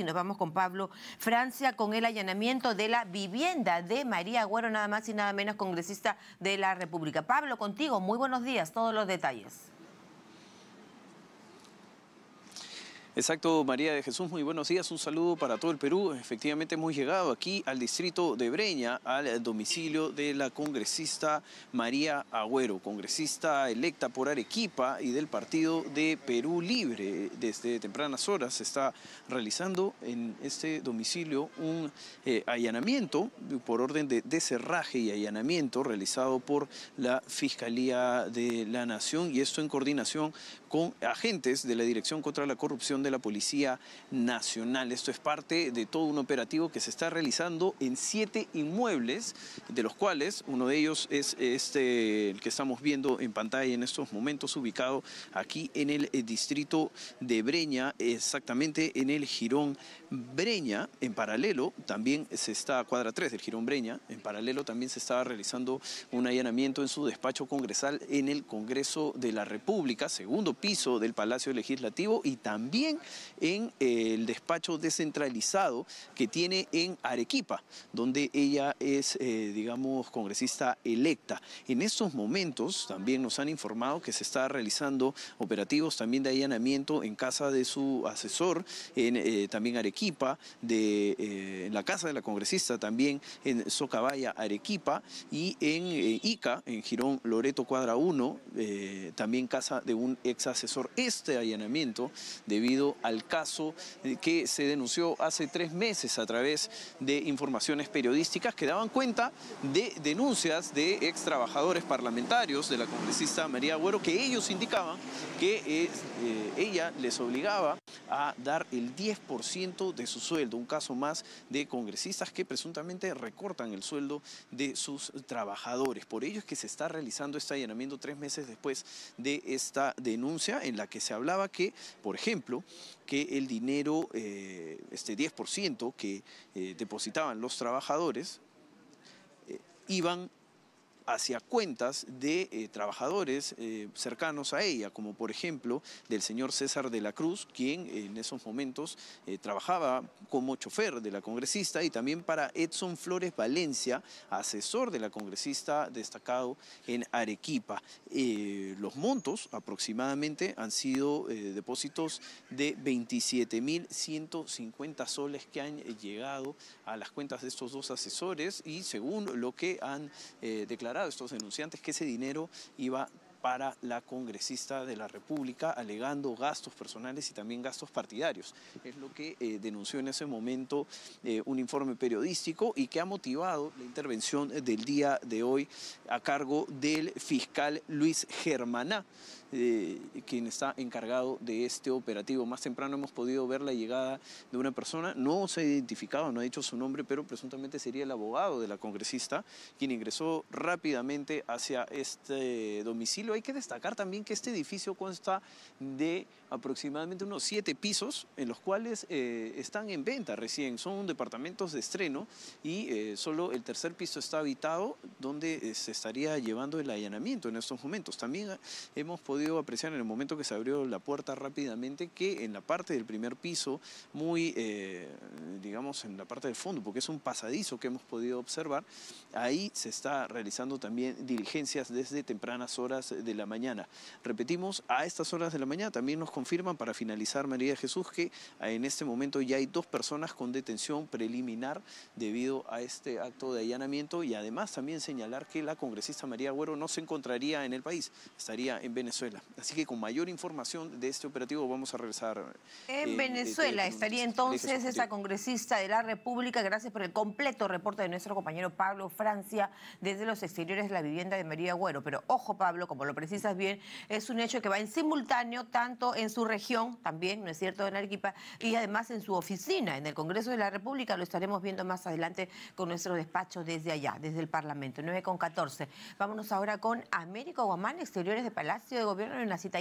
y nos vamos con Pablo Francia con el allanamiento de la vivienda de María Agüero, nada más y nada menos congresista de la República. Pablo, contigo, muy buenos días, todos los detalles. Exacto, María de Jesús, muy buenos días, un saludo para todo el Perú. Efectivamente hemos llegado aquí al distrito de Breña, al eh, domicilio de la congresista María Agüero, congresista electa por Arequipa y del partido de Perú Libre. Desde tempranas horas se está realizando en este domicilio un eh, allanamiento por orden de deserraje y allanamiento realizado por la Fiscalía de la Nación y esto en coordinación con agentes de la Dirección contra la Corrupción de la Policía Nacional. Esto es parte de todo un operativo que se está realizando en siete inmuebles, de los cuales uno de ellos es este el que estamos viendo en pantalla en estos momentos, ubicado aquí en el eh, distrito de Breña, exactamente en el Girón Breña. En paralelo también se está, cuadra 3 del Girón Breña, en paralelo también se estaba realizando un allanamiento en su despacho congresal en el Congreso de la República, segundo piso del Palacio Legislativo y también en eh, el despacho descentralizado que tiene en Arequipa, donde ella es, eh, digamos, congresista electa. En estos momentos también nos han informado que se está realizando operativos también de allanamiento en casa de su asesor, en, eh, también Arequipa, de, en la casa de la congresista también en Socabaya, Arequipa, y en Ica, en Girón Loreto Cuadra 1, también casa de un ex asesor. Este allanamiento debido al caso eh, que se denunció hace tres meses a través de informaciones periodísticas que daban cuenta de denuncias de ex trabajadores parlamentarios de la congresista María Agüero que ellos indicaban que eh, ella les obligaba a dar el 10% de su sueldo, un caso más de congresistas que presuntamente recortan el sueldo de sus trabajadores. Por ello es que se está realizando este allanamiento tres meses después de esta denuncia en la que se hablaba que, por ejemplo, que el dinero, eh, este 10% que eh, depositaban los trabajadores, eh, iban hacia cuentas de eh, trabajadores eh, cercanos a ella, como por ejemplo del señor César de la Cruz, quien en esos momentos eh, trabajaba como chofer de la congresista, y también para Edson Flores Valencia, asesor de la congresista destacado en Arequipa. los montos aproximadamente han sido depósitos de 27.150 soles que han llegado a las cuentas de estos dos asesores y según lo que han declarado, estos denunciantes que ese dinero iba para la congresista de la República, alegando gastos personales y también gastos partidarios. Es lo que eh, denunció en ese momento eh, un informe periodístico y que ha motivado la intervención del día de hoy a cargo del fiscal Luis Germaná. Eh, quien está encargado de este operativo. Más temprano hemos podido ver la llegada de una persona, no se ha identificado, no ha dicho su nombre, pero presuntamente sería el abogado de la congresista, quien ingresó rápidamente hacia este domicilio hay que destacar también que este edificio consta de aproximadamente unos siete pisos, en los cuales eh, están en venta recién. Son departamentos de estreno y eh, solo el tercer piso está habitado, donde eh, se estaría llevando el allanamiento en estos momentos. También hemos podido apreciar en el momento que se abrió la puerta rápidamente que en la parte del primer piso, muy, digamos, en la parte del fondo, porque es un pasadizo que hemos podido observar, ahí se está realizando también diligencias desde tempranas horas de la mañana. Repetimos, a estas horas de la mañana también nos confirman para finalizar María Jesús que en este momento ya hay dos personas con detención preliminar debido a este acto de allanamiento y además también señalar que la congresista María Agüero no se encontraría en el país, estaría en Venezuela. Así que con mayor información de este operativo vamos a regresar. Eh, en Venezuela estaría entonces esa congresista de la República. Gracias por el completo reporte de nuestro compañero Pablo Francia desde los exteriores de la vivienda de María Agüero. Pero ojo Pablo, como lo precisas bien, es un hecho que va en simultáneo tanto en su región, también, ¿no es cierto?, en Arequipa, y además en su oficina, en el Congreso de la República, lo estaremos viendo más adelante con nuestro despacho desde allá, desde el Parlamento, 9 con 14. Vámonos ahora con Américo Guamán, exteriores de Palacio de Gobierno, en la cita